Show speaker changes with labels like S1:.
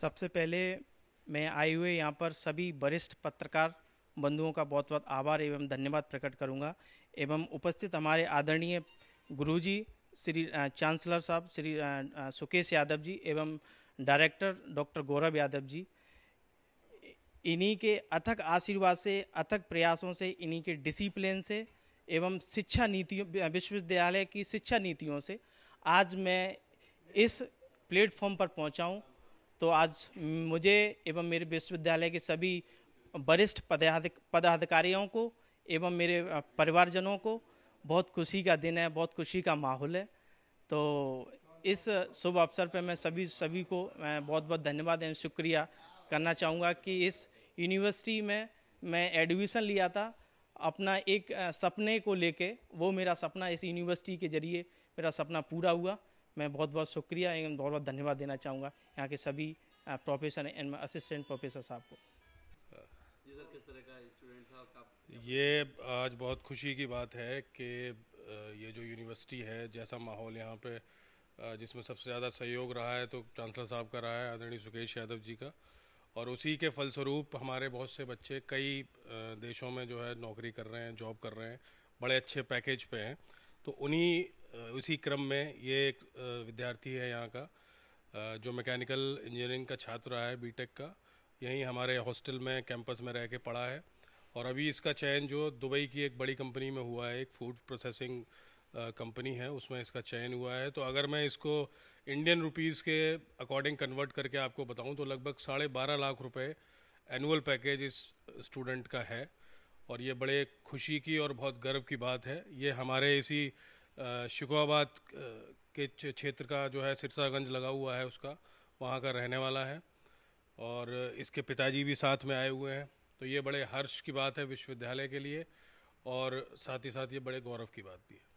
S1: सबसे पहले मैं आए हुए यहाँ पर सभी वरिष्ठ पत्रकार बंधुओं का बहुत बहुत आभार एवं धन्यवाद प्रकट करूँगा एवं उपस्थित हमारे आदरणीय गुरुजी श्री चांसलर साहब श्री सुकेश यादव जी एवं डायरेक्टर डॉक्टर गौरव यादव जी इन्हीं के अथक आशीर्वाद से अथक प्रयासों से इन्हीं के डिसिप्लिन से एवं शिक्षा नीतियों विश्वविद्यालय की शिक्षा नीतियों से आज मैं इस प्लेटफॉर्म पर पहुँचाऊँ तो आज मुझे एवं मेरे विश्वविद्यालय के सभी वरिष्ठ पदाधिकारियों को एवं मेरे परिवारजनों को बहुत खुशी का दिन है बहुत खुशी का माहौल है तो इस शुभ अवसर पर मैं सभी सभी को मैं बहुत बहुत धन्यवाद एवं शुक्रिया करना चाहूँगा कि इस यूनिवर्सिटी में मैं एडमिशन लिया था अपना एक सपने को लेके वो मेरा सपना इस यूनिवर्सिटी के ज़रिए मेरा सपना पूरा हुआ मैं बहुत बहुत शुक्रिया एवं बहुत बहुत धन्यवाद देना चाहूँगा यहाँ के सभी प्रोफेसर एंड असिस्टेंट प्रोफेसर साहब को
S2: ये आज बहुत खुशी की बात है कि ये जो यूनिवर्सिटी है जैसा माहौल यहाँ पे जिसमें सबसे ज़्यादा सहयोग रहा है तो चांसलर साहब का रहा है आदरणीय सुकेश यादव जी का और उसी के फलस्वरूप हमारे बहुत से बच्चे कई देशों में जो है नौकरी कर रहे हैं जॉब कर रहे हैं बड़े अच्छे पैकेज पे हैं तो उन्हीं उसी क्रम में ये एक विद्यार्थी है यहाँ का जो मैकेनिकल इंजीनियरिंग का छात्र रहा है बीटेक का यहीं हमारे हॉस्टल में कैंपस में रह के पढ़ा है और अभी इसका चयन जो दुबई की एक बड़ी कंपनी में हुआ है एक फूड प्रोसेसिंग कंपनी है उसमें इसका चयन हुआ है तो अगर मैं इसको इंडियन रुपीज़ के अकॉर्डिंग कन्वर्ट करके आपको बताऊं तो लगभग साढ़े बारह लाख रुपए एनुअल पैकेज इस स्टूडेंट का है और ये बड़े खुशी की और बहुत गर्व की बात है ये हमारे इसी शिकोबाद के क्षेत्र का जो है सिरसागंज लगा हुआ है उसका वहाँ का रहने वाला है और इसके पिताजी भी साथ में आए हुए हैं तो ये बड़े हर्ष की बात है विश्वविद्यालय के लिए और साथ ही साथ ये बड़े गौरव की बात भी है